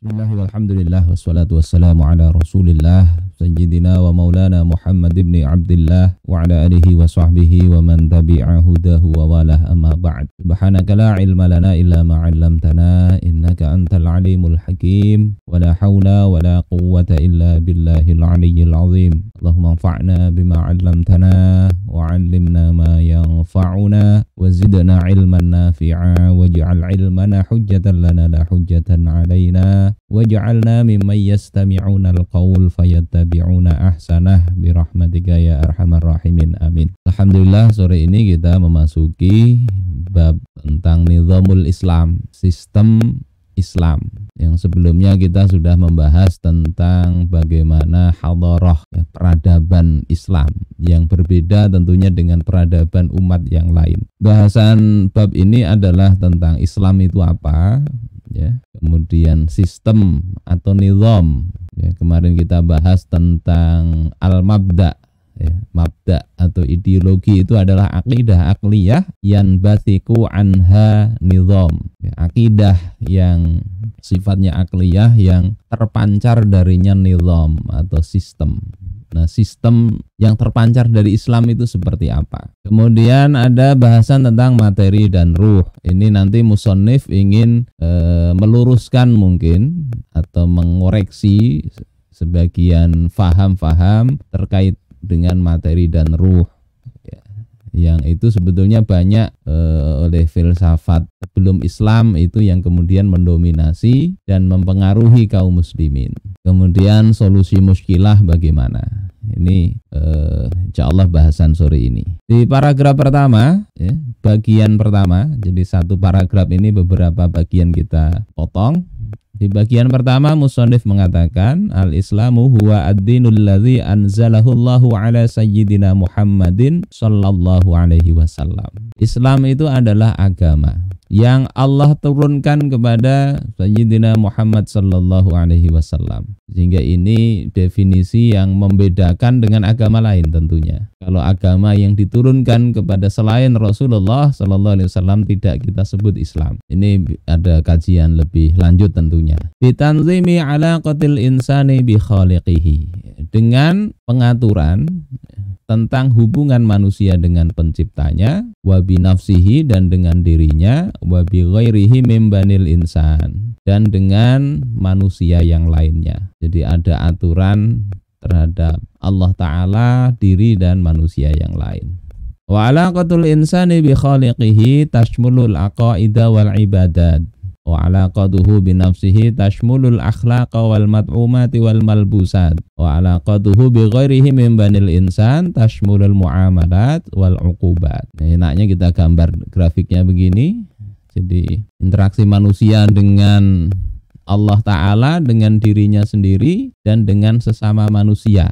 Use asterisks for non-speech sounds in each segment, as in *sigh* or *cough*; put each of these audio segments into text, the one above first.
Bismillah walhamdulillah wassalatu wassalamu ala rasulillah Sayyidina wa maulana Muhammad ibn Abdullah Wa ala alihi wa sahbihi wa man tabi'a hudahu wa walah amma ba'd Subhanaka la ilma lana illa ma'allamtana Innaka antal alimul hakim Wa la hawla wa la quwwata illa billahil aliyyil azim Allahumma anfa'na bima 'allamtana Wa 'allimna ma yanfa'una Wa zidna ilman nafi'a Waj'al ilmana hujjatan lana la hujjatan alaina waj'alna mimman yastami'una al-qaul fayattabi'una ahsanah birahmatika ya arhamar rahimin amin Alhamdulillah sore ini kita memasuki bab tentang nizamul Islam sistem Islam yang sebelumnya kita sudah membahas tentang bagaimana hadoroh ya, peradaban Islam yang berbeda tentunya dengan peradaban umat yang lain bahasan bab ini adalah tentang Islam itu apa ya kemudian sistem atau nilom ya kemarin kita bahas tentang al mabda ya. mabda atau ideologi itu adalah akidah akliyah yang basiku anha nizam ya, akidah yang sifatnya akliyah yang terpancar darinya nizam atau sistem Nah, sistem yang terpancar dari Islam itu seperti apa? Kemudian ada bahasan tentang materi dan ruh. Ini nanti musonif ingin e, meluruskan mungkin atau mengoreksi sebagian faham-faham terkait dengan materi dan ruh ya. yang itu sebetulnya banyak e, oleh filsafat sebelum Islam itu yang kemudian mendominasi dan mempengaruhi kaum muslimin kemudian solusi muskilah bagaimana ini e, insya Allah bahasan sore ini di paragraf pertama ya, bagian pertama jadi satu paragraf ini beberapa bagian kita potong di bagian pertama Musonif mengatakan Al-Islamu huwa ad-dinul ladzi anzalahullahu ala sayyidina Muhammadin sallallahu alaihi wasallam. Islam itu adalah agama yang Allah turunkan kepada Sayyidina Muhammad Sallallahu Alaihi Wasallam. Sehingga ini definisi yang membedakan dengan agama lain tentunya. Kalau agama yang diturunkan kepada selain Rasulullah Sallallahu Alaihi Wasallam tidak kita sebut Islam. Ini ada kajian lebih lanjut tentunya. Bitanzimi ala qatil insani bi khaliqihi. Dengan pengaturan tentang hubungan manusia dengan penciptanya wabi nafsihi dan dengan dirinya wabi ghairihi mimbanil insan dan dengan manusia yang lainnya jadi ada aturan terhadap Allah Ta'ala diri dan manusia yang lain wa alaqatul insani bi khaliqihi tashmulul aqaidah wal ibadat wa qaduhu bi nafsihi tashmulul akhlaq wal mat'umati wal malbusat wa qaduhu bi ghairihi min banil insan tashmulul muamalat wal uqubat nah, enaknya kita gambar grafiknya begini jadi interaksi manusia dengan Allah Ta'ala dengan dirinya sendiri dan dengan sesama manusia.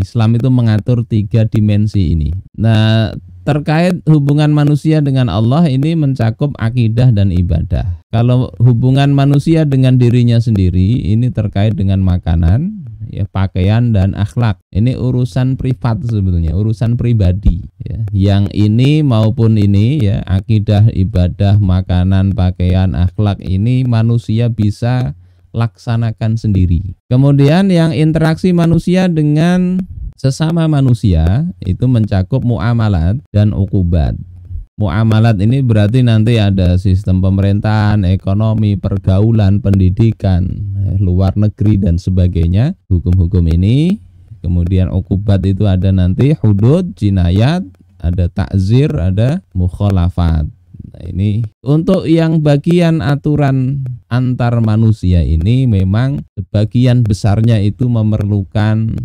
Islam itu mengatur tiga dimensi ini. Nah, terkait hubungan manusia dengan Allah ini mencakup akidah dan ibadah. Kalau hubungan manusia dengan dirinya sendiri ini terkait dengan makanan, ya pakaian dan akhlak. Ini urusan privat sebetulnya, urusan pribadi ya. Yang ini maupun ini ya, akidah, ibadah, makanan, pakaian, akhlak ini manusia bisa laksanakan sendiri. Kemudian yang interaksi manusia dengan sesama manusia itu mencakup muamalat dan ukubat muamalat ini berarti nanti ada sistem pemerintahan, ekonomi, pergaulan, pendidikan, eh, luar negeri dan sebagainya. Hukum-hukum ini kemudian okubat itu ada nanti hudud, jinayat, ada takzir, ada mukhalafat. Nah, ini untuk yang bagian aturan antar manusia ini memang sebagian besarnya itu memerlukan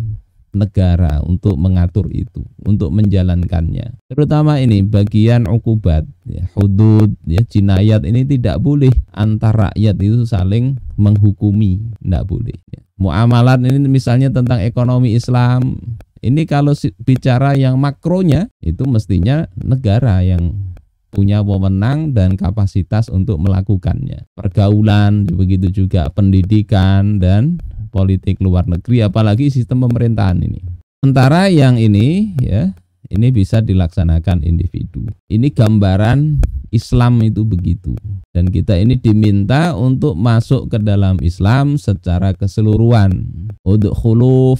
negara untuk mengatur itu, untuk menjalankannya. Terutama ini bagian ukubat, ya, hudud, ya, jinayat ini tidak boleh antar rakyat itu saling menghukumi, tidak boleh. Ya. Muamalat ini misalnya tentang ekonomi Islam, ini kalau bicara yang makronya itu mestinya negara yang punya wewenang dan kapasitas untuk melakukannya. Pergaulan begitu juga pendidikan dan politik luar negeri apalagi sistem pemerintahan ini. Sementara yang ini ya, ini bisa dilaksanakan individu. Ini gambaran Islam itu begitu. Dan kita ini diminta untuk masuk ke dalam Islam secara keseluruhan. Udkhulu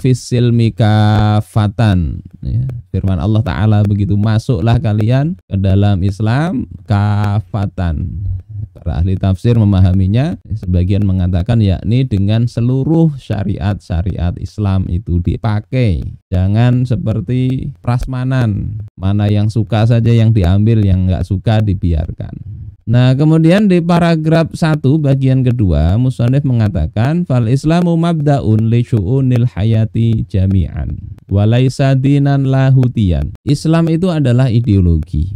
kafatan. Ya, firman Allah taala begitu masuklah kalian ke dalam Islam kafatan. Para ahli tafsir memahaminya, sebagian mengatakan yakni dengan seluruh syariat-syariat Islam itu dipakai. Jangan seperti prasmanan, mana yang suka saja yang diambil, yang nggak suka dibiarkan. Nah, kemudian di paragraf 1 bagian kedua, Musonif mengatakan fal islamu mabdaun li syu'unil hayati jami'an walaisa dinan lahutian. Islam itu adalah ideologi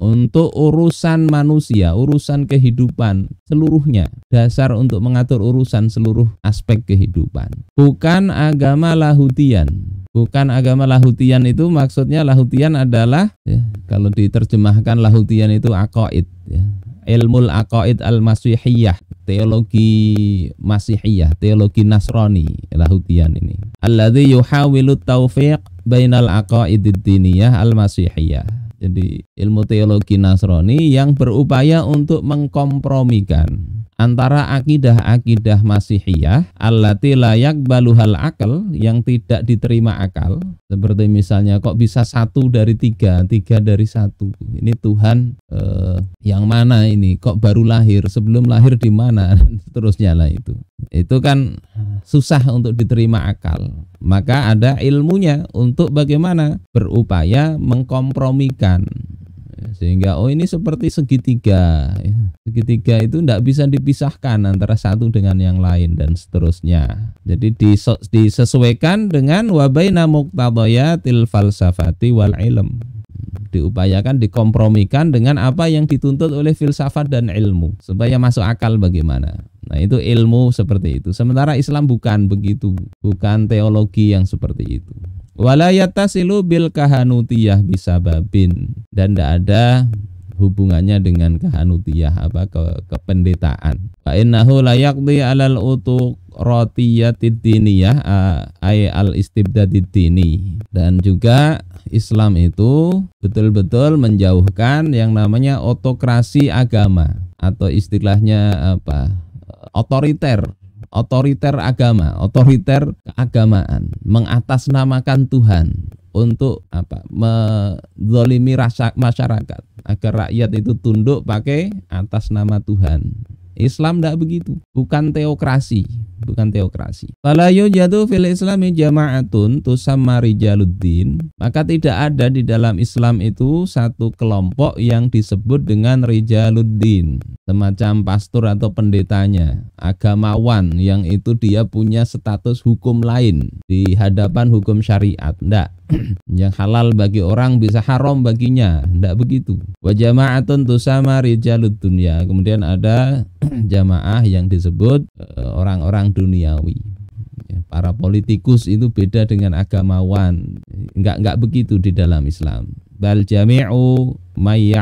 untuk urusan manusia, urusan kehidupan seluruhnya, dasar untuk mengatur urusan seluruh aspek kehidupan. Bukan agama lahutian. Bukan agama lahutian itu maksudnya lahutian adalah ya, kalau diterjemahkan lahutian itu akoid ya. ilmu akoid al-masihiyah teologi masihiyah, teologi nasrani lahutian ini. Alladzi yuhawilu taufiq bainal aqaidid diniyah al-masihiyah jadi ilmu teologi Nasrani yang berupaya untuk mengkompromikan antara akidah-akidah Masihiyah allati layak baluhal akal yang tidak diterima akal seperti misalnya kok bisa satu dari tiga tiga dari satu ini Tuhan eh, yang mana ini kok baru lahir sebelum lahir di mana terus *laughs* seterusnya lah itu itu kan susah untuk diterima akal maka ada ilmunya untuk bagaimana berupaya mengkompromikan sehingga oh ini seperti segitiga ya. segitiga itu tidak bisa dipisahkan antara satu dengan yang lain dan seterusnya jadi disesuaikan dengan wabaina muqtadayatil falsafati wal ilm diupayakan dikompromikan dengan apa yang dituntut oleh filsafat dan ilmu supaya masuk akal bagaimana nah itu ilmu seperti itu sementara Islam bukan begitu bukan teologi yang seperti itu silu bil kahanutiyah babin dan tidak ada hubungannya dengan kahanutiyah apa ke kependetaan. innahu layak di 'alal utuk rotiyatidiniyah ay al istibdadid Dan juga Islam itu betul-betul menjauhkan yang namanya otokrasi agama atau istilahnya apa? otoriter otoriter agama, otoriter keagamaan, mengatasnamakan Tuhan untuk apa? mendolimi rasa masyarakat agar rakyat itu tunduk pakai atas nama Tuhan. Islam tidak begitu, bukan teokrasi, bukan teokrasi. Fala jatuh fil islami jama'atun tusamma rijaluddin. Maka tidak ada di dalam Islam itu satu kelompok yang disebut dengan rijaluddin, semacam pastor atau pendetanya, agamawan yang itu dia punya status hukum lain di hadapan hukum syariat. tidak. *clears throat* yang halal bagi orang bisa haram baginya tidak begitu wa jama'atun tusama rijalud dunya kemudian ada *clears throat* jamaah yang disebut eh, orang-orang duniawi ya, para politikus itu beda dengan agamawan enggak nggak begitu di dalam Islam bal jami'u may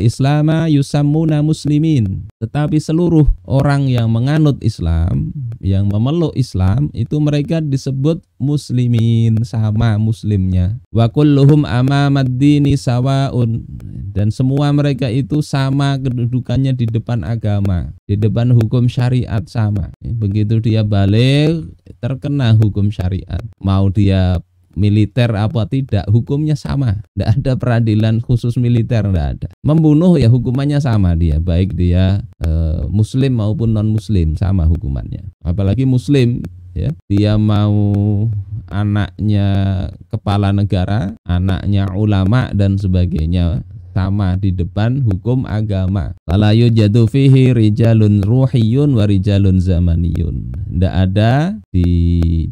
islama yusammuna muslimin. Tetapi seluruh orang yang menganut Islam, yang memeluk Islam, itu mereka disebut muslimin sama muslimnya. Wa kulluhum amamad sawaun dan semua mereka itu sama kedudukannya di depan agama, di depan hukum syariat sama. Begitu dia balik terkena hukum syariat. Mau dia militer apa tidak hukumnya sama tidak ada peradilan khusus militer tidak ada membunuh ya hukumannya sama dia baik dia e, muslim maupun non muslim sama hukumannya apalagi muslim ya dia mau anaknya kepala negara anaknya ulama dan sebagainya sama di depan hukum agama. Fala jadufihi fihi rijalun ruhiyun wa rijalun zamaniyun. Tidak ada di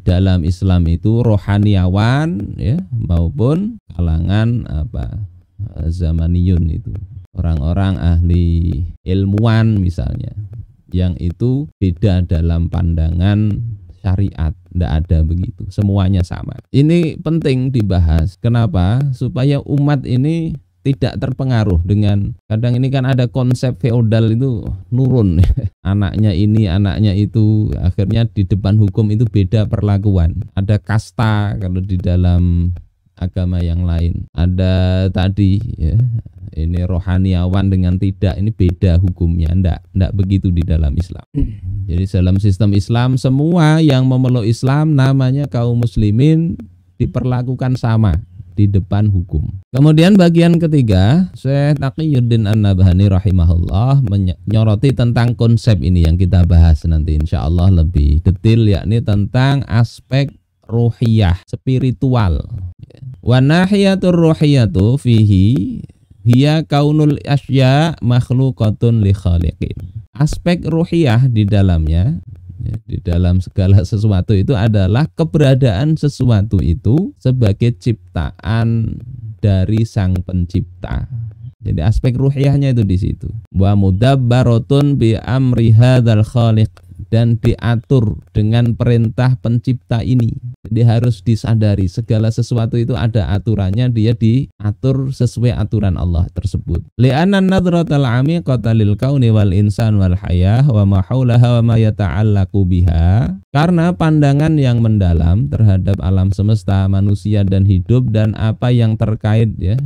dalam Islam itu rohaniawan ya maupun kalangan apa zamaniyun itu. Orang-orang ahli ilmuwan misalnya yang itu beda dalam pandangan syariat tidak ada begitu semuanya sama ini penting dibahas kenapa supaya umat ini tidak terpengaruh dengan kadang ini kan ada konsep feodal itu nurun *laughs* anaknya ini anaknya itu akhirnya di depan hukum itu beda perlakuan ada kasta kalau di dalam agama yang lain ada tadi ya ini rohaniawan dengan tidak ini beda hukumnya ndak ndak begitu di dalam Islam hmm. jadi dalam sistem Islam semua yang memeluk Islam namanya kaum muslimin diperlakukan sama di depan hukum. Kemudian bagian ketiga, Syekh Taqiyuddin An-Nabhani rahimahullah menyoroti tentang konsep ini yang kita bahas nanti insya Allah lebih detail yakni tentang aspek ruhiyah, spiritual. nahiyatur ruhiyatu fihi hiya kaunul asya makhluqatun li khaliqin. Aspek ruhiyah di dalamnya Ya, di dalam segala sesuatu itu adalah keberadaan sesuatu itu sebagai ciptaan dari sang pencipta. Jadi aspek ruhiyahnya itu di situ. Wa mudabbaratun bi amri hadzal khaliq dan diatur dengan perintah pencipta ini. Jadi harus disadari segala sesuatu itu ada aturannya, dia diatur sesuai aturan Allah tersebut. Li'anna nadratal amiqata lil wal insan wal hayah wa ma haulaha wa ma yata'allaqu biha. Karena pandangan yang mendalam terhadap alam semesta, manusia dan hidup dan apa yang terkait ya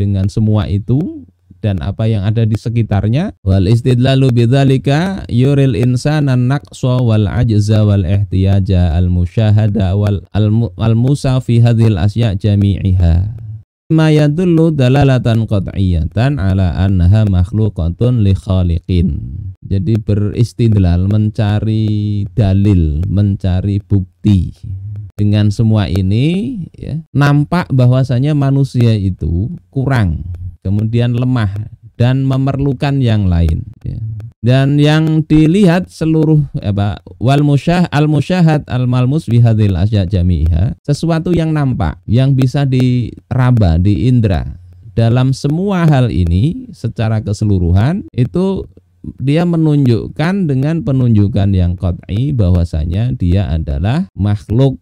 dengan semua itu dan apa yang ada di sekitarnya wal istidlalu bidzalika yuril insana naqsa wal ajza wal ihtiyaja al musyahada wal al musa fi hadhil asya jami'iha ma yadullu dalalatan qat'iyatan ala annaha makhluqatun li khaliqin jadi beristidlal mencari dalil mencari bukti dengan semua ini ya, nampak bahwasanya manusia itu kurang kemudian lemah dan memerlukan yang lain ya. dan yang dilihat seluruh eh, apa wal musyah al musyahad al malmus fi hadhil asya jamiha sesuatu yang nampak yang bisa diraba di indra dalam semua hal ini secara keseluruhan itu dia menunjukkan dengan penunjukan yang kotai bahwasanya dia adalah makhluk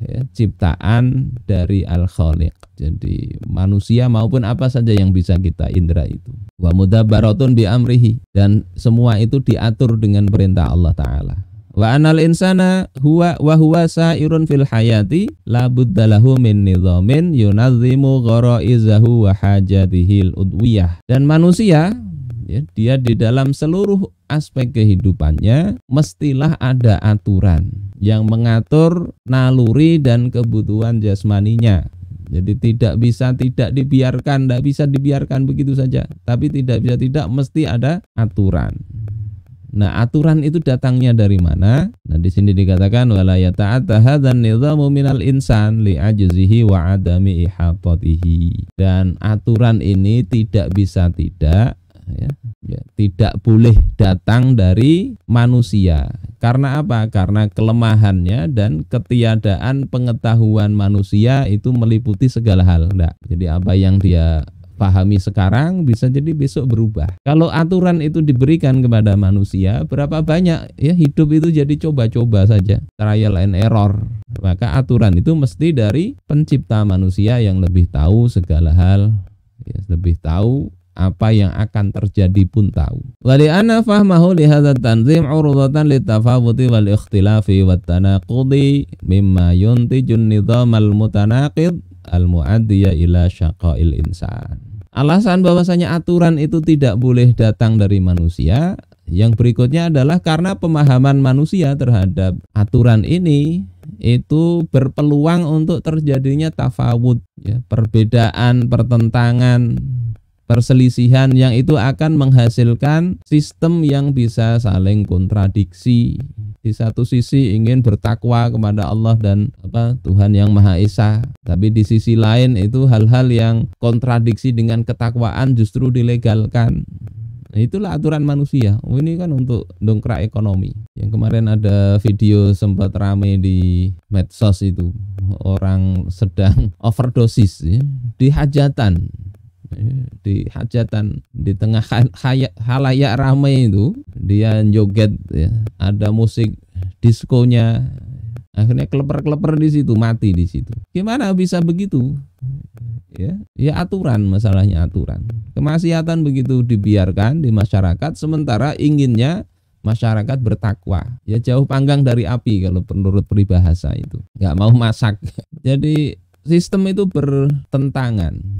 ya, ciptaan dari al khaliq jadi manusia maupun apa saja yang bisa kita indera itu wa mudabbaratun bi amrihi dan semua itu diatur dengan perintah Allah taala wa anal insana huwa wa huwa sairun fil hayati la buddalahu min nizamin yunazzimu ghara'izahu wa hajatihil udwiyah dan manusia ya, dia di dalam seluruh aspek kehidupannya mestilah ada aturan yang mengatur naluri dan kebutuhan jasmaninya. Jadi tidak bisa tidak dibiarkan, tidak bisa dibiarkan begitu saja. Tapi tidak bisa tidak mesti ada aturan. Nah, aturan itu datangnya dari mana? Nah, di sini dikatakan wala yata'ataha dan nizamu minal insan li ajzihi wa adami ihatatihi. Dan aturan ini tidak bisa tidak ya, ya tidak boleh datang dari manusia karena apa karena kelemahannya dan ketiadaan pengetahuan manusia itu meliputi segala hal enggak jadi apa yang dia pahami sekarang bisa jadi besok berubah. Kalau aturan itu diberikan kepada manusia, berapa banyak ya hidup itu jadi coba-coba saja, trial and error. Maka aturan itu mesti dari pencipta manusia yang lebih tahu segala hal, ya, lebih tahu apa yang akan terjadi pun tahu. Wali Wali'anna fahmahu hadza tanzim urudatan litafawuti wal ikhtilafi wat tanaqudi mimma yuntijun nizamal mutanaqid al muaddiya ila syaqail insan. Alasan bahwasanya aturan itu tidak boleh datang dari manusia yang berikutnya adalah karena pemahaman manusia terhadap aturan ini itu berpeluang untuk terjadinya tafawud, ya, perbedaan, pertentangan, perselisihan yang itu akan menghasilkan sistem yang bisa saling kontradiksi. Di satu sisi ingin bertakwa kepada Allah dan apa Tuhan yang Maha Esa, tapi di sisi lain itu hal-hal yang kontradiksi dengan ketakwaan justru dilegalkan. Nah, itulah aturan manusia. Oh, ini kan untuk dongkrak ekonomi. Yang kemarin ada video sempat rame di medsos itu orang sedang *laughs* overdosis ya, di hajatan Ya, di hajatan di tengah halayak ramai itu dia joget ya. ada musik diskonya akhirnya kleper kleper di situ mati di situ gimana bisa begitu ya ya aturan masalahnya aturan kemaksiatan begitu dibiarkan di masyarakat sementara inginnya masyarakat bertakwa ya jauh panggang dari api kalau menurut peribahasa itu nggak mau masak *laughs* jadi sistem itu bertentangan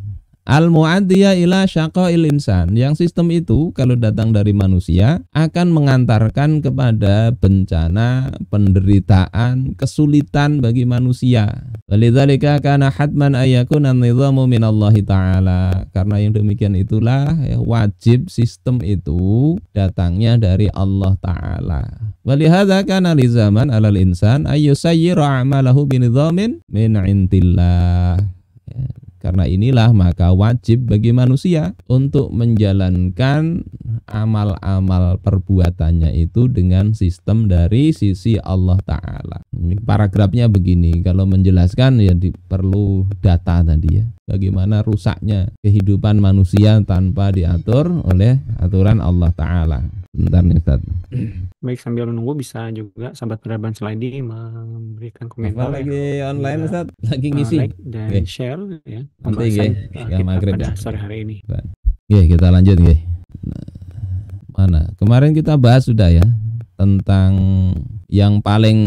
Al muadiyah ila syaqail insan. Yang sistem itu kalau datang dari manusia akan mengantarkan kepada bencana, penderitaan, kesulitan bagi manusia. Walidzalika kana hatman an nizamu Allah taala. Karena yang demikian itulah ya, wajib sistem itu datangnya dari Allah taala. Walihadza kana lizaman alal insan ayyusayyiru a'malahu binizamin min indillah. Karena inilah maka wajib bagi manusia untuk menjalankan amal-amal perbuatannya itu dengan sistem dari sisi Allah Ta'ala. Paragrafnya begini, kalau menjelaskan ya perlu data tadi ya. Bagaimana rusaknya kehidupan manusia tanpa diatur oleh aturan Allah Ta'ala. Bentar nih Ustaz. Baik, sambil menunggu bisa juga sahabat Peradaban Slidey memberikan komentar lagi ya, online iya. Ustaz? Lagi ah, ngisi. Like dan okay. share ya. Nanti ya, kita maghrib. pada sore hari ini. Oke, kita lanjut ya. mana? Kemarin kita bahas sudah ya tentang yang paling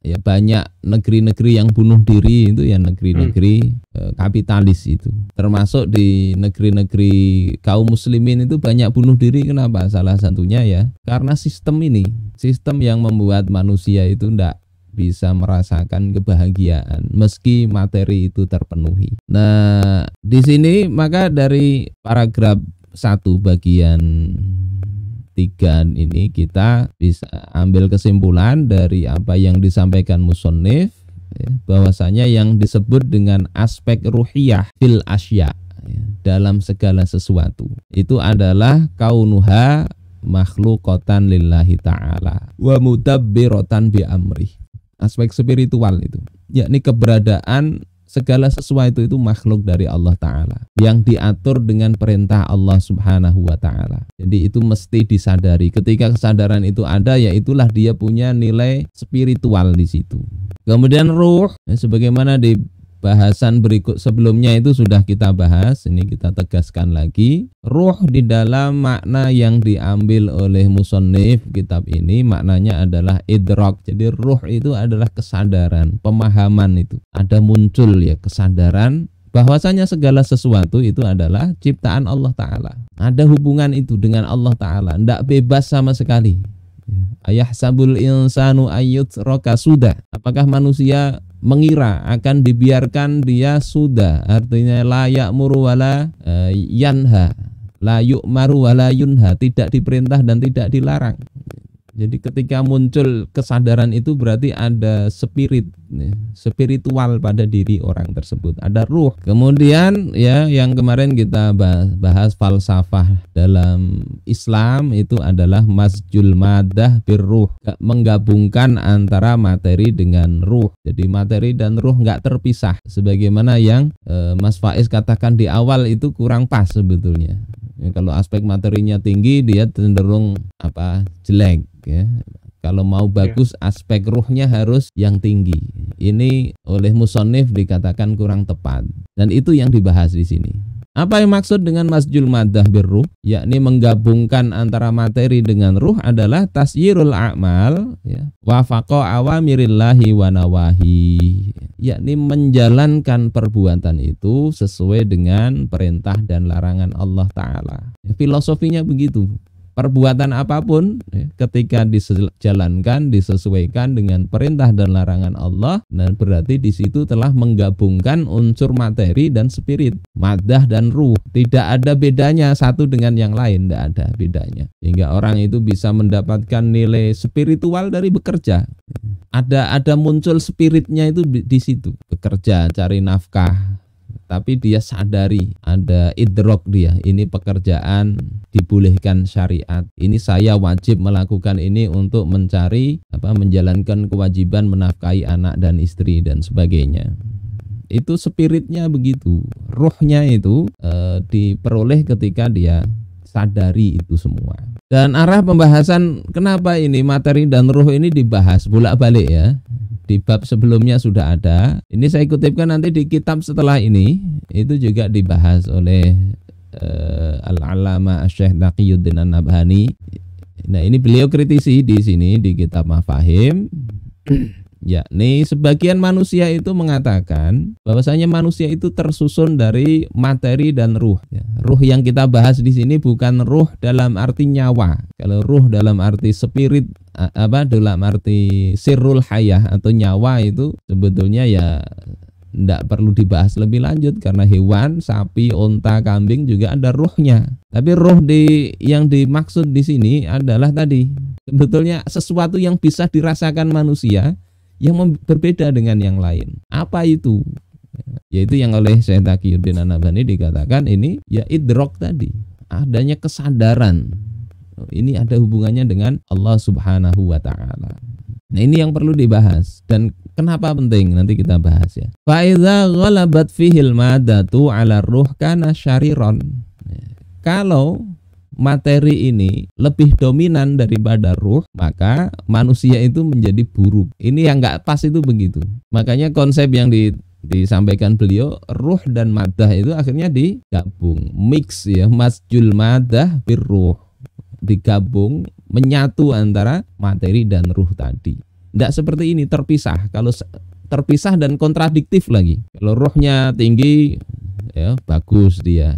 ya banyak negeri-negeri yang bunuh diri itu ya negeri-negeri hmm. Eh, kapitalis itu termasuk di negeri-negeri kaum muslimin itu banyak bunuh diri kenapa salah satunya ya karena sistem ini sistem yang membuat manusia itu tidak bisa merasakan kebahagiaan meski materi itu terpenuhi nah di sini maka dari paragraf satu bagian tiga ini kita bisa ambil kesimpulan dari apa yang disampaikan musonif Ya, bahwasanya yang disebut dengan aspek ruhiyah fil asya ya, dalam segala sesuatu itu adalah kaunuha makhlukatan lillahi ta'ala wa mudabbiratan bi amri aspek spiritual itu yakni keberadaan segala sesuatu itu makhluk dari Allah Ta'ala yang diatur dengan perintah Allah Subhanahu wa Ta'ala. Jadi, itu mesti disadari. Ketika kesadaran itu ada, ya itulah dia punya nilai spiritual di situ. Kemudian, ruh, ya, sebagaimana di bahasan berikut sebelumnya itu sudah kita bahas ini kita tegaskan lagi ruh di dalam makna yang diambil oleh musonif kitab ini maknanya adalah idrok jadi ruh itu adalah kesadaran pemahaman itu ada muncul ya kesadaran bahwasanya segala sesuatu itu adalah ciptaan Allah Ta'ala ada hubungan itu dengan Allah Ta'ala tidak bebas sama sekali ya, Ayah sabul insanu ayut roka sudah. Apakah manusia mengira akan dibiarkan dia sudah artinya layak murwala e, eh, yanha layuk yu'maru yunha tidak diperintah dan tidak dilarang jadi ketika muncul kesadaran itu berarti ada spirit, ya, spiritual pada diri orang tersebut, ada ruh. Kemudian ya yang kemarin kita bahas, falsafah dalam Islam itu adalah masjul madah birruh, menggabungkan antara materi dengan ruh. Jadi materi dan ruh nggak terpisah, sebagaimana yang eh, Mas Faiz katakan di awal itu kurang pas sebetulnya. Ya, kalau aspek materinya tinggi dia cenderung apa jelek ya. Kalau mau iya. bagus ya. aspek ruhnya harus yang tinggi. Ini oleh musonif dikatakan kurang tepat dan itu yang dibahas di sini. Apa yang maksud dengan masjul madah birruh? Yakni menggabungkan antara materi dengan ruh adalah tasyirul a'mal ya. Wafako awamirillahi wanawahi. yakni menjalankan perbuatan itu sesuai dengan perintah dan larangan Allah Ta'ala. Ya, filosofinya begitu perbuatan apapun ya, ketika dijalankan disesuaikan dengan perintah dan larangan Allah dan berarti di situ telah menggabungkan unsur materi dan spirit madah dan ruh tidak ada bedanya satu dengan yang lain tidak ada bedanya sehingga orang itu bisa mendapatkan nilai spiritual dari bekerja ada ada muncul spiritnya itu di situ bekerja cari nafkah tapi dia sadari ada idrok dia ini pekerjaan dibolehkan syariat ini saya wajib melakukan ini untuk mencari apa menjalankan kewajiban menafkahi anak dan istri dan sebagainya itu spiritnya begitu ruhnya itu e, diperoleh ketika dia sadari itu semua. Dan arah pembahasan kenapa ini materi dan ruh ini dibahas bolak-balik ya. Di bab sebelumnya sudah ada. Ini saya kutipkan nanti di kitab setelah ini itu juga dibahas oleh uh, eh, Al-Alama Syekh Naqiyuddin An-Nabhani. Nah, ini beliau kritisi di sini di kitab Mafahim yakni sebagian manusia itu mengatakan bahwasanya manusia itu tersusun dari materi dan ruh. Ya, ruh yang kita bahas di sini bukan ruh dalam arti nyawa. Kalau ruh dalam arti spirit apa dalam arti sirul hayah atau nyawa itu sebetulnya ya tidak perlu dibahas lebih lanjut karena hewan, sapi, unta, kambing juga ada ruhnya. Tapi ruh di yang dimaksud di sini adalah tadi sebetulnya sesuatu yang bisa dirasakan manusia yang berbeda dengan yang lain. Apa itu? Yaitu yang oleh saya Taqiyuddin Anabani dikatakan ini ya idrok tadi, adanya kesadaran. Ini ada hubungannya dengan Allah Subhanahu wa taala. Nah, ini yang perlu dibahas dan kenapa penting nanti kita bahas ya. Faiza ghalabat fihil madatu ala ruh kana syariron. Kalau materi ini lebih dominan daripada ruh, maka manusia itu menjadi buruk. Ini yang nggak pas itu begitu. Makanya konsep yang di disampaikan beliau ruh dan madah itu akhirnya digabung mix ya masjul madah birruh digabung menyatu antara materi dan ruh tadi tidak seperti ini terpisah kalau terpisah dan kontradiktif lagi kalau ruhnya tinggi ya bagus dia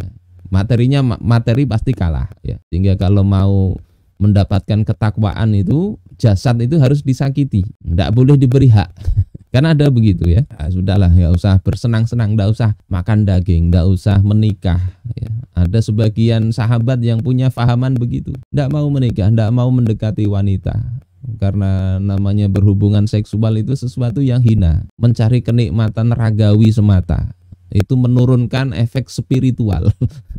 Materinya materi pasti kalah ya. Sehingga kalau mau mendapatkan ketakwaan itu jasad itu harus disakiti, tidak boleh diberi hak. *laughs* Karena ada begitu ya. Nah, sudahlah, nggak usah bersenang-senang, nggak usah makan daging, nggak usah menikah. Ya. Ada sebagian sahabat yang punya fahaman begitu, tidak mau menikah, tidak mau mendekati wanita karena namanya berhubungan seksual itu sesuatu yang hina, mencari kenikmatan ragawi semata itu menurunkan efek spiritual.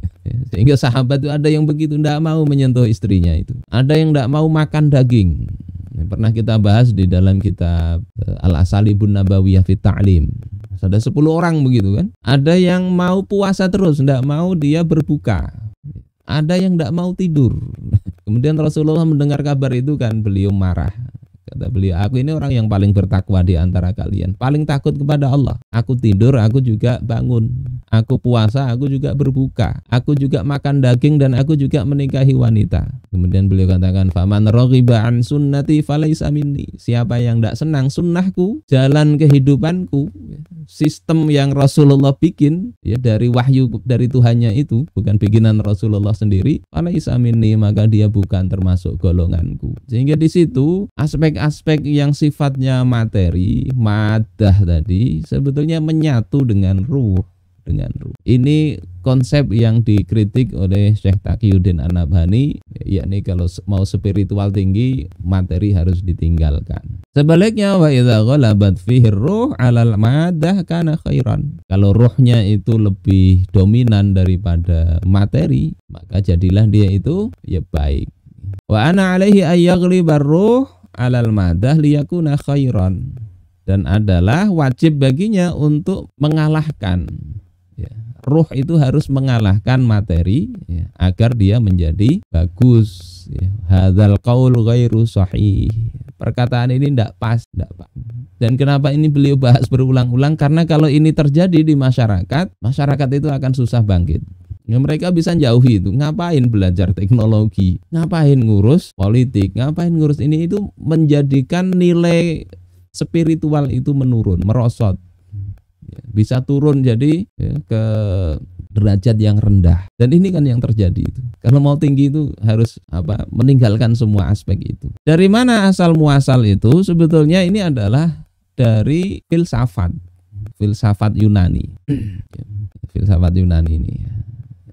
*laughs* Sehingga sahabat itu ada yang begitu tidak mau menyentuh istrinya itu. Ada yang tidak mau makan daging. Yang pernah kita bahas di dalam kitab eh, Al-Asalibun Nabawiyah Fit Ta'lim. Ada 10 orang begitu kan. Ada yang mau puasa terus, tidak mau dia berbuka. Ada yang tidak mau tidur. *laughs* Kemudian Rasulullah mendengar kabar itu kan beliau marah Kata beliau, aku ini orang yang paling bertakwa di antara kalian, paling takut kepada Allah. Aku tidur, aku juga bangun. Aku puasa, aku juga berbuka. Aku juga makan daging dan aku juga menikahi wanita. Kemudian beliau katakan, "Faman raghiba an sunnati falaisa Siapa yang tidak senang sunnahku, jalan kehidupanku, sistem yang Rasulullah bikin ya dari wahyu dari Tuhannya itu bukan bikinan Rasulullah sendiri Islam ini maka dia bukan termasuk golonganku sehingga di situ aspek-aspek yang sifatnya materi madah tadi sebetulnya menyatu dengan ruh dengan ruh. Ini konsep yang dikritik oleh Syekh Taqiyuddin Anabhani, yakni kalau mau spiritual tinggi, materi harus ditinggalkan. Sebaliknya wa idza ghalabat fihi ruh 'alal madah kana khairan. Kalau ruhnya itu lebih dominan daripada materi, maka jadilah dia itu ya baik. Wa ana alaihi ayyaghlibar ruh 'alal madah liyakuna khairan dan adalah wajib baginya untuk mengalahkan ya. ruh itu harus mengalahkan materi ya, agar dia menjadi bagus ya. qaul ghairu sahih perkataan ini tidak pas tidak pas dan kenapa ini beliau bahas berulang-ulang karena kalau ini terjadi di masyarakat masyarakat itu akan susah bangkit Ya, mereka bisa jauhi itu. Ngapain belajar teknologi? Ngapain ngurus politik? Ngapain ngurus ini? Itu menjadikan nilai spiritual itu menurun, merosot. Ya, bisa turun jadi ya, ke derajat yang rendah dan ini kan yang terjadi itu kalau mau tinggi itu harus apa meninggalkan semua aspek itu dari mana asal muasal itu sebetulnya ini adalah dari filsafat filsafat Yunani ya, filsafat Yunani ini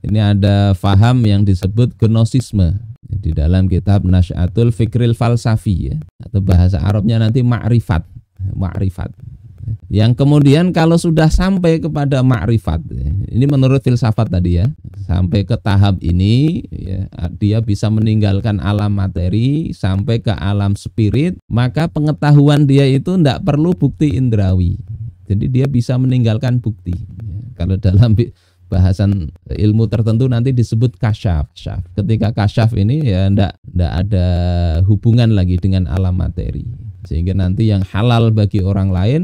ini ada faham yang disebut gnosisme di dalam kitab Nasyatul Fikril Falsafi ya atau bahasa Arabnya nanti ma'rifat ma'rifat yang kemudian kalau sudah sampai kepada makrifat ya, ini menurut filsafat tadi ya sampai ke tahap ini ya, dia bisa meninggalkan alam materi sampai ke alam spirit maka pengetahuan dia itu tidak perlu bukti indrawi jadi dia bisa meninggalkan bukti ya, kalau dalam bahasan ilmu tertentu nanti disebut kasyaf. kasyaf. Ketika kasyaf ini ya ndak ndak ada hubungan lagi dengan alam materi. Sehingga nanti yang halal bagi orang lain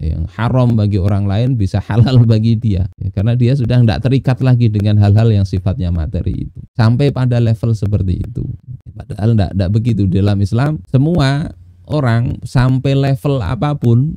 yang haram bagi orang lain bisa halal *laughs* bagi dia ya, karena dia sudah tidak terikat lagi dengan hal-hal yang sifatnya materi itu sampai pada level seperti itu padahal tidak, begitu dalam Islam semua orang sampai level apapun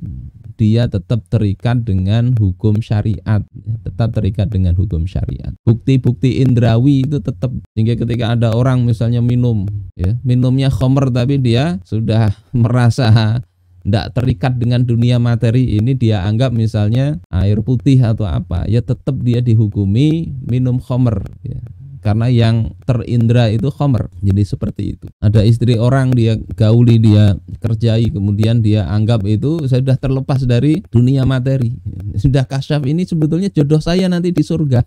dia tetap terikat dengan hukum syariat tetap terikat dengan hukum syariat bukti-bukti indrawi itu tetap sehingga ketika ada orang misalnya minum ya minumnya khomer tapi dia sudah *laughs* merasa tidak terikat dengan dunia materi ini dia anggap misalnya air putih atau apa ya tetap dia dihukumi minum khomer ya. karena yang terindra itu khomer jadi seperti itu ada istri orang dia gauli dia kerjai kemudian dia anggap itu saya sudah terlepas dari dunia materi sudah kasyaf ini sebetulnya jodoh saya nanti di surga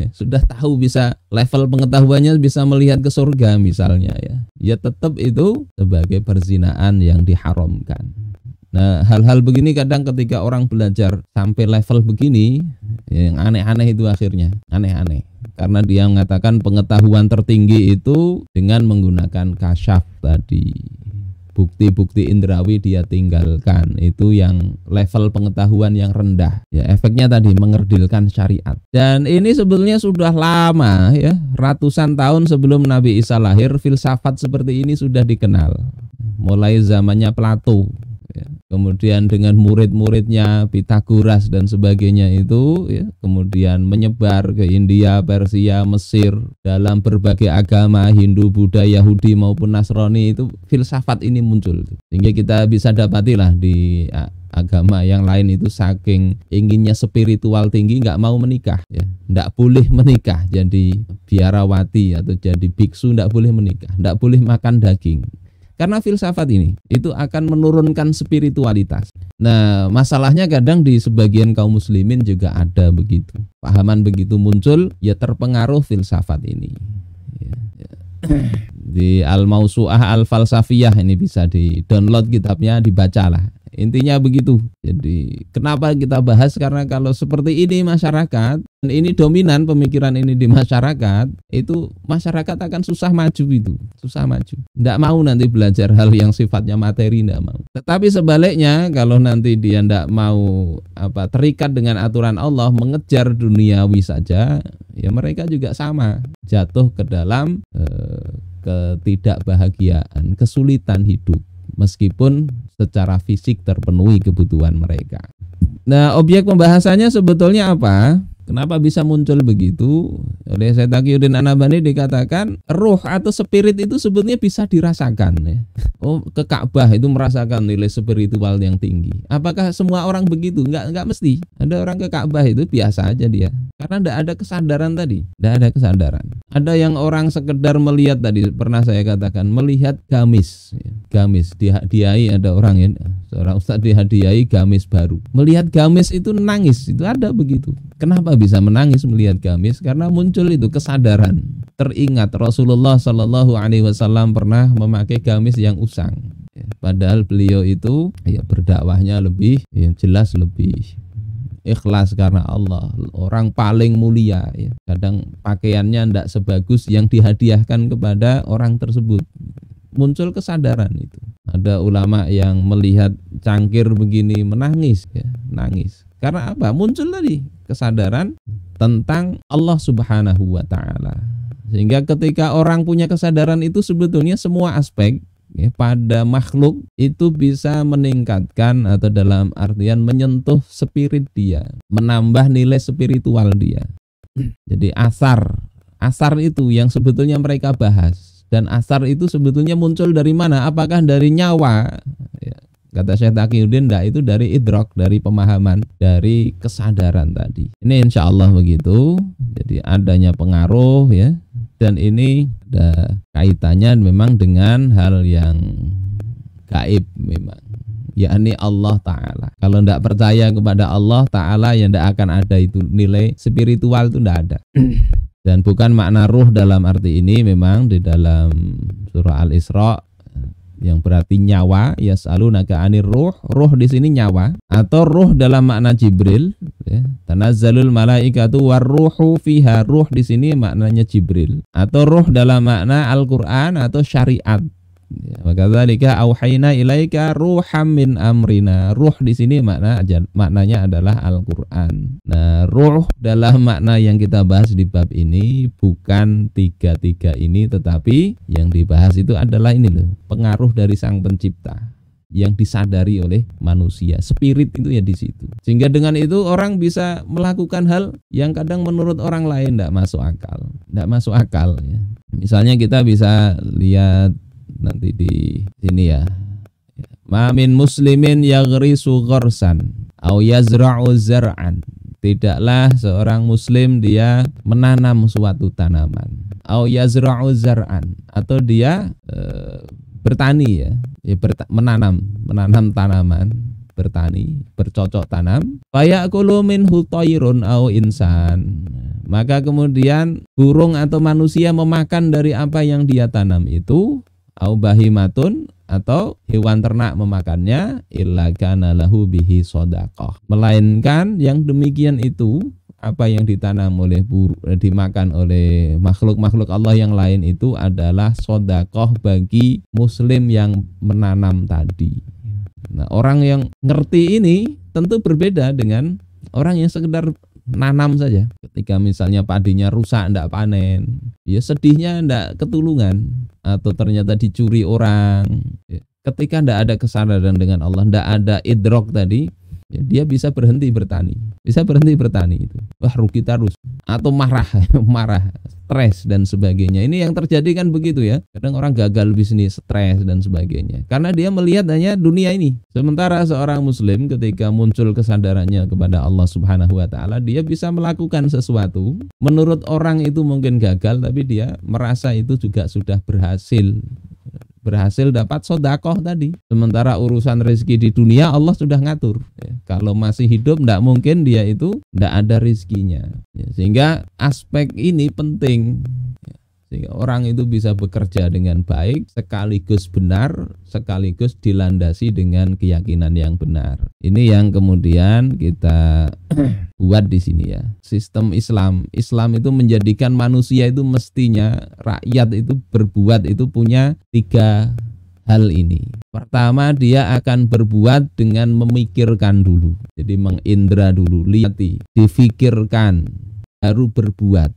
ya, sudah tahu bisa level pengetahuannya bisa melihat ke surga misalnya ya ya tetap itu sebagai perzinaan yang diharamkan nah hal-hal begini kadang ketika orang belajar sampai level begini yang aneh-aneh itu akhirnya aneh-aneh karena dia mengatakan pengetahuan tertinggi itu dengan menggunakan kasyaf tadi bukti-bukti indrawi dia tinggalkan itu yang level pengetahuan yang rendah ya efeknya tadi mengerdilkan syariat dan ini sebetulnya sudah lama ya ratusan tahun sebelum Nabi Isa lahir filsafat seperti ini sudah dikenal mulai zamannya Plato kemudian dengan murid-muridnya Pitagoras dan sebagainya itu ya, kemudian menyebar ke India, Persia, Mesir dalam berbagai agama Hindu, Buddha, Yahudi maupun Nasrani itu filsafat ini muncul sehingga kita bisa dapatilah di agama yang lain itu saking inginnya spiritual tinggi nggak mau menikah ya nggak boleh menikah jadi biarawati atau jadi biksu nggak boleh menikah nggak boleh makan daging karena filsafat ini itu akan menurunkan spiritualitas. Nah, masalahnya kadang di sebagian kaum muslimin juga ada begitu. Pahaman begitu muncul ya terpengaruh filsafat ini. Ya, ya. Di Al-Mausu'ah Al-Falsafiyah ini bisa di-download kitabnya, dibacalah Intinya begitu. Jadi kenapa kita bahas karena kalau seperti ini masyarakat dan ini dominan pemikiran ini di masyarakat, itu masyarakat akan susah maju itu, susah maju. Tidak mau nanti belajar hal yang sifatnya materi tidak mau. Tetapi sebaliknya kalau nanti dia tidak mau apa terikat dengan aturan Allah mengejar duniawi saja, ya mereka juga sama jatuh ke dalam eh, ketidakbahagiaan, kesulitan hidup meskipun secara fisik terpenuhi kebutuhan mereka. Nah, objek pembahasannya sebetulnya apa? Kenapa bisa muncul begitu? Oleh saya Yudin Anabani dikatakan ruh atau spirit itu sebetulnya bisa dirasakan ya. Oh, ke Ka'bah itu merasakan nilai spiritual yang tinggi. Apakah semua orang begitu? Enggak enggak mesti. Ada orang ke Ka'bah itu biasa aja dia. Karena enggak ada kesadaran tadi. Enggak ada kesadaran. Ada yang orang sekedar melihat tadi pernah saya katakan melihat gamis ya gamis dihadiahi ada orang ya seorang ustaz dihadiahi gamis baru melihat gamis itu nangis itu ada begitu kenapa bisa menangis melihat gamis karena muncul itu kesadaran teringat Rasulullah Shallallahu Alaihi Wasallam pernah memakai gamis yang usang ya, padahal beliau itu ya berdakwahnya lebih yang jelas lebih ikhlas karena Allah orang paling mulia ya. kadang pakaiannya tidak sebagus yang dihadiahkan kepada orang tersebut muncul kesadaran itu. Ada ulama yang melihat cangkir begini menangis ya, nangis. Karena apa? Muncul tadi kesadaran tentang Allah Subhanahu wa taala. Sehingga ketika orang punya kesadaran itu sebetulnya semua aspek ya, pada makhluk itu bisa meningkatkan atau dalam artian menyentuh spirit dia, menambah nilai spiritual dia. Jadi asar, asar itu yang sebetulnya mereka bahas dan asar itu sebetulnya muncul dari mana? Apakah dari nyawa? Ya, kata Syekh Taqiyuddin, enggak itu dari idrok, dari pemahaman, dari kesadaran tadi. Ini insya Allah begitu. Jadi adanya pengaruh ya. Dan ini ada kaitannya memang dengan hal yang gaib memang yakni Allah Ta'ala kalau tidak percaya kepada Allah Ta'ala yang tidak akan ada itu nilai spiritual itu tidak ada *clears throat* dan bukan makna ruh dalam arti ini memang di dalam surah Al-Isra yang berarti nyawa ya selalu naga anir ruh ruh di sini nyawa atau ruh dalam makna Jibril ya tanazzalul malaikatu warruhu fiha ruh di sini maknanya Jibril atau ruh dalam makna Al-Qur'an atau syariat maka ya, Wakadzalika auhayna ilaika ruham min amrina. Ruh di sini makna maknanya adalah Al-Qur'an. Nah, ruh dalam makna yang kita bahas di bab ini bukan tiga-tiga ini tetapi yang dibahas itu adalah ini loh, pengaruh dari Sang Pencipta yang disadari oleh manusia. Spirit itu ya di situ. Sehingga dengan itu orang bisa melakukan hal yang kadang menurut orang lain tidak masuk akal. Tidak masuk akal ya. Misalnya kita bisa lihat nanti di sini ya. Mamin muslimin yaghrisu gharsan au yazra'u zar'an. Tidaklah seorang muslim dia menanam suatu tanaman au yazra'u zar'an atau dia e, bertani ya, ya berta menanam, menanam tanaman bertani, bercocok tanam, fayakulu minhu toirun au insan. Maka kemudian burung atau manusia memakan dari apa yang dia tanam itu, au bahimatun atau hewan ternak memakannya illa kana lahu bihi sodakoh melainkan yang demikian itu apa yang ditanam oleh buru, eh, dimakan oleh makhluk-makhluk Allah yang lain itu adalah sodakoh bagi muslim yang menanam tadi nah orang yang ngerti ini tentu berbeda dengan orang yang sekedar nanam saja. Ketika misalnya padinya rusak ndak panen, ya sedihnya ndak ketulungan atau ternyata dicuri orang. Ya, ketika ndak ada kesadaran dengan Allah, ndak ada idrok tadi, ya, dia bisa berhenti bertani bisa berhenti bertani itu wah rugi terus atau marah *laughs* marah stres dan sebagainya ini yang terjadi kan begitu ya kadang orang gagal bisnis stres dan sebagainya karena dia melihat hanya dunia ini sementara seorang muslim ketika muncul kesadarannya kepada Allah Subhanahu wa taala dia bisa melakukan sesuatu menurut orang itu mungkin gagal tapi dia merasa itu juga sudah berhasil berhasil dapat sodakoh tadi. Sementara urusan rezeki di dunia Allah sudah ngatur. Ya, kalau masih hidup tidak mungkin dia itu tidak ada rezekinya. Ya, sehingga aspek ini penting. Ya, sehingga orang itu bisa bekerja dengan baik sekaligus benar sekaligus dilandasi dengan keyakinan yang benar ini yang kemudian kita *clears throat* buat di sini ya sistem Islam Islam itu menjadikan manusia itu mestinya rakyat itu berbuat itu punya tiga hal ini pertama dia akan berbuat dengan memikirkan dulu jadi mengindra dulu lihat difikirkan baru berbuat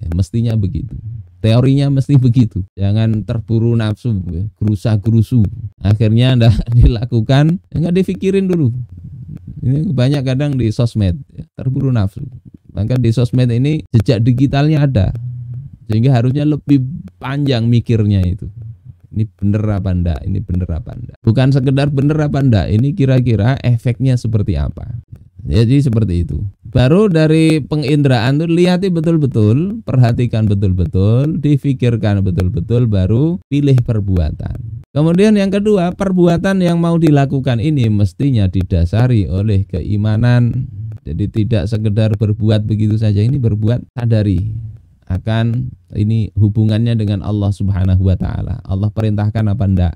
ya, mestinya begitu teorinya mesti begitu jangan terburu nafsu gerusa ya. gerusu akhirnya anda *laughs* dilakukan ya, nggak difikirin dulu ini banyak kadang di sosmed ya, terburu nafsu maka di sosmed ini jejak digitalnya ada sehingga harusnya lebih panjang mikirnya itu ini bener apa enggak ini bener apa enggak bukan sekedar bener apa enggak ini kira-kira efeknya seperti apa jadi seperti itu Baru dari penginderaan tuh lihati betul-betul, perhatikan betul-betul, difikirkan betul-betul, baru pilih perbuatan. Kemudian yang kedua, perbuatan yang mau dilakukan ini mestinya didasari oleh keimanan. Jadi tidak sekedar berbuat begitu saja, ini berbuat sadari akan ini hubungannya dengan Allah Subhanahu wa taala. Allah perintahkan apa enggak?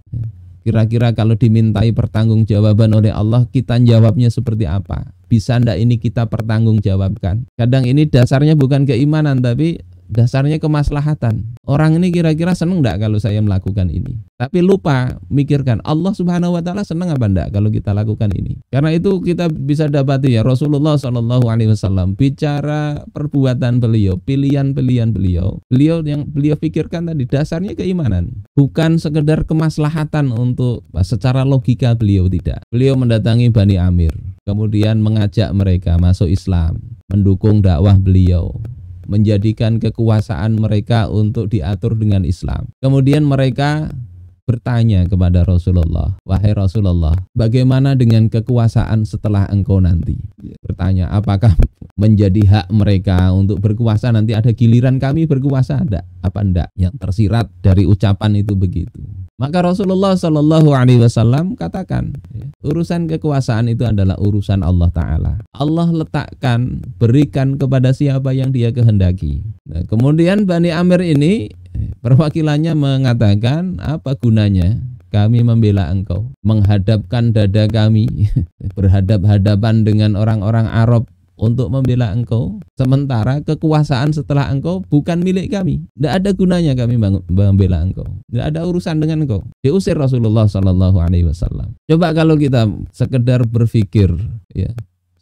Kira-kira kalau dimintai pertanggungjawaban oleh Allah, kita jawabnya seperti apa? Bisa ndak ini kita pertanggungjawabkan? Kadang ini dasarnya bukan keimanan tapi dasarnya kemaslahatan. Orang ini kira-kira seneng enggak kalau saya melakukan ini? Tapi lupa mikirkan Allah Subhanahu wa taala seneng apa enggak kalau kita lakukan ini. Karena itu kita bisa dapati ya Rasulullah Shallallahu alaihi wasallam bicara perbuatan beliau, pilihan-pilihan beliau. Beliau yang beliau pikirkan tadi dasarnya keimanan, bukan sekedar kemaslahatan untuk secara logika beliau tidak. Beliau mendatangi Bani Amir, kemudian mengajak mereka masuk Islam, mendukung dakwah beliau, menjadikan kekuasaan mereka untuk diatur dengan Islam. Kemudian mereka bertanya kepada Rasulullah, "Wahai Rasulullah, bagaimana dengan kekuasaan setelah engkau nanti?" Bertanya, "Apakah menjadi hak mereka untuk berkuasa nanti ada giliran kami berkuasa ada Apa tidak? Yang tersirat dari ucapan itu begitu. Maka Rasulullah Shallallahu Alaihi Wasallam katakan, ya, urusan kekuasaan itu adalah urusan Allah Taala. Allah letakkan, berikan kepada siapa yang Dia kehendaki. Nah, kemudian Bani Amir ini ya, perwakilannya mengatakan, apa gunanya kami membela engkau, menghadapkan dada kami, *laughs* berhadap-hadapan dengan orang-orang Arab untuk membela engkau sementara kekuasaan setelah engkau bukan milik kami tidak ada gunanya kami membela engkau tidak ada urusan dengan engkau diusir Rasulullah Shallallahu Alaihi Wasallam coba kalau kita sekedar berpikir ya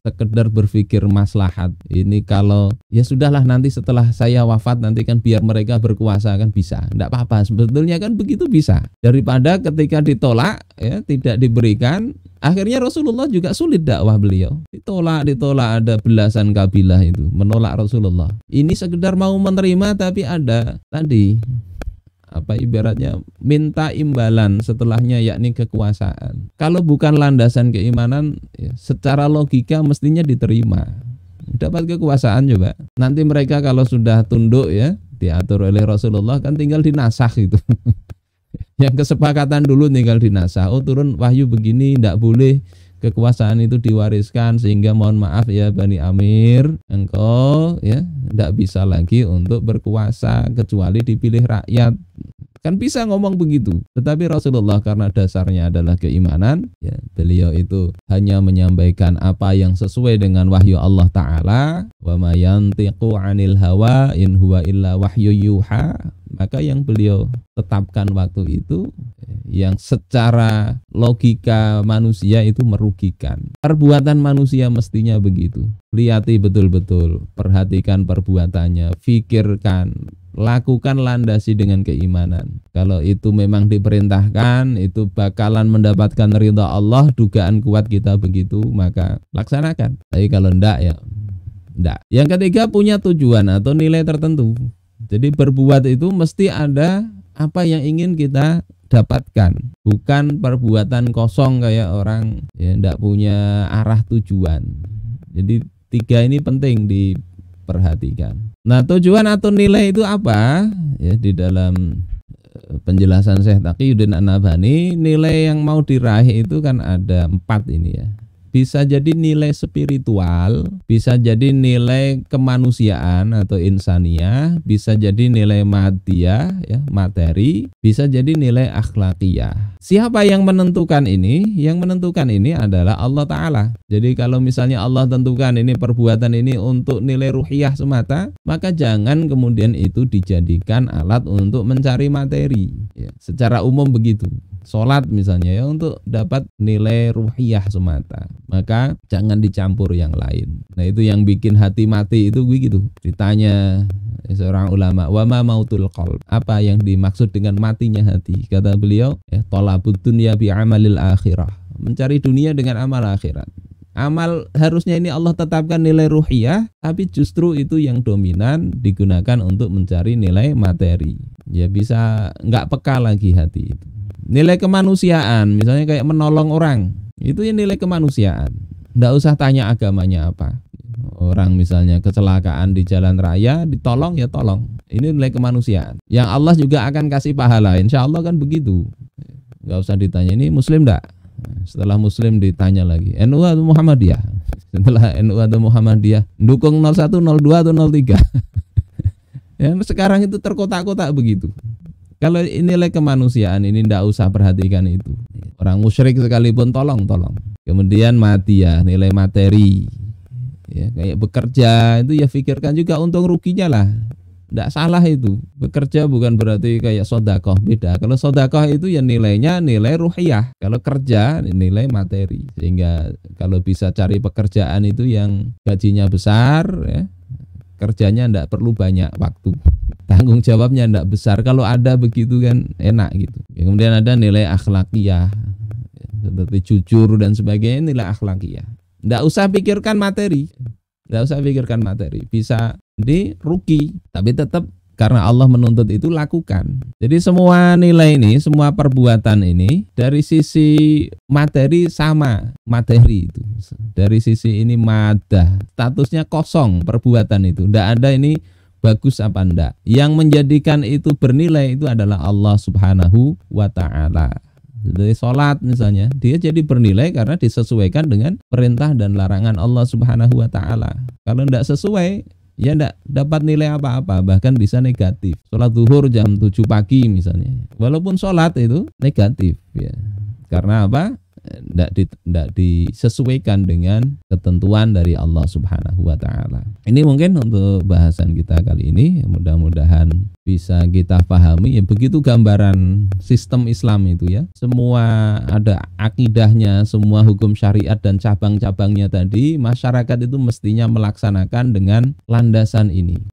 sekedar berpikir maslahat. Ini kalau ya sudahlah nanti setelah saya wafat nanti kan biar mereka berkuasa kan bisa. Enggak apa-apa. Sebetulnya kan begitu bisa. Daripada ketika ditolak ya tidak diberikan Akhirnya Rasulullah juga sulit dakwah beliau. Ditolak, ditolak ada belasan kabilah itu menolak Rasulullah. Ini sekedar mau menerima tapi ada tadi apa ibaratnya minta imbalan setelahnya yakni kekuasaan. Kalau bukan landasan keimanan, ya, secara logika mestinya diterima. Dapat kekuasaan coba. Nanti mereka kalau sudah tunduk ya diatur oleh Rasulullah kan tinggal dinasah gitu. *laughs* Yang kesepakatan dulu tinggal dinasah. Oh turun wahyu begini tidak boleh kekuasaan itu diwariskan sehingga mohon maaf ya Bani Amir engkau ya tidak bisa lagi untuk berkuasa kecuali dipilih rakyat Kan bisa ngomong begitu. Tetapi Rasulullah karena dasarnya adalah keimanan, ya, beliau itu hanya menyampaikan apa yang sesuai dengan wahyu Allah taala, wa mayantiqu 'anil hawa in huwa illa wahyu yuha. Maka yang beliau tetapkan waktu itu yang secara logika manusia itu merugikan. Perbuatan manusia mestinya begitu. Lihati betul-betul, perhatikan perbuatannya, fikirkan lakukan landasi dengan keimanan. Kalau itu memang diperintahkan, itu bakalan mendapatkan ridha Allah, dugaan kuat kita begitu, maka laksanakan. Tapi kalau enggak ya enggak. Yang ketiga punya tujuan atau nilai tertentu. Jadi berbuat itu mesti ada apa yang ingin kita dapatkan, bukan perbuatan kosong kayak orang yang enggak punya arah tujuan. Jadi tiga ini penting di perhatikan. Nah, tujuan atau nilai itu apa? Ya, di dalam eh, penjelasan Syekh Taqiyuddin Anabani, nilai yang mau diraih itu kan ada empat ini ya bisa jadi nilai spiritual, bisa jadi nilai kemanusiaan atau insania, bisa jadi nilai madiah ya, materi, bisa jadi nilai akhlakiah. Siapa yang menentukan ini? Yang menentukan ini adalah Allah Ta'ala. Jadi kalau misalnya Allah tentukan ini perbuatan ini untuk nilai ruhiyah semata, maka jangan kemudian itu dijadikan alat untuk mencari materi. Ya, secara umum begitu. Sholat misalnya ya untuk dapat nilai ruhiyah semata maka jangan dicampur yang lain. Nah itu yang bikin hati mati itu begitu. Ditanya seorang ulama, wama mautul qalb. Apa yang dimaksud dengan matinya hati? Kata beliau, eh ya, tolabud dunya bi amalil akhirah. Mencari dunia dengan amal akhirat. Amal harusnya ini Allah tetapkan nilai ruhiyah, tapi justru itu yang dominan digunakan untuk mencari nilai materi. Ya bisa nggak peka lagi hati itu. Nilai kemanusiaan, misalnya kayak menolong orang, itu yang nilai kemanusiaan. Tidak usah tanya agamanya apa. Orang misalnya kecelakaan di jalan raya, ditolong ya tolong. Ini nilai kemanusiaan. Yang Allah juga akan kasih pahala. Insya Allah kan begitu. nggak usah ditanya ini Muslim tidak. Setelah Muslim ditanya lagi, NU atau Muhammadiyah? Setelah NU atau Muhammadiyah, dukung 01, 02 atau 03. *laughs* ya, sekarang itu terkotak-kotak begitu. Kalau nilai kemanusiaan ini tidak usah perhatikan itu. Orang musyrik sekalipun tolong tolong. Kemudian mati ya nilai materi. Ya, kayak bekerja itu ya pikirkan juga untung ruginya lah. Tidak salah itu. Bekerja bukan berarti kayak sodakoh beda. Kalau sodakoh itu ya nilainya nilai ruhiyah. Kalau kerja nilai materi. Sehingga kalau bisa cari pekerjaan itu yang gajinya besar ya kerjanya ndak perlu banyak waktu *laughs* tanggung jawabnya ndak besar kalau ada begitu kan enak gitu ya, kemudian ada nilai ya, seperti jujur dan sebagainya nilai ya. ndak usah pikirkan materi ndak usah pikirkan materi bisa di ruki tapi tetap karena Allah menuntut itu lakukan. Jadi semua nilai ini, semua perbuatan ini dari sisi materi sama materi itu. Dari sisi ini madah, statusnya kosong perbuatan itu. Tidak ada ini bagus apa enggak. Yang menjadikan itu bernilai itu adalah Allah Subhanahu wa taala. Dari sholat misalnya, dia jadi bernilai karena disesuaikan dengan perintah dan larangan Allah Subhanahu wa taala. Kalau tidak sesuai, ya ndak dapat nilai apa-apa bahkan bisa negatif sholat zuhur jam 7 pagi misalnya walaupun sholat itu negatif ya karena apa tidak di, tidak disesuaikan dengan ketentuan dari Allah Subhanahu wa taala. Ini mungkin untuk bahasan kita kali ini mudah-mudahan bisa kita pahami ya begitu gambaran sistem Islam itu ya. Semua ada akidahnya, semua hukum syariat dan cabang-cabangnya tadi masyarakat itu mestinya melaksanakan dengan landasan ini.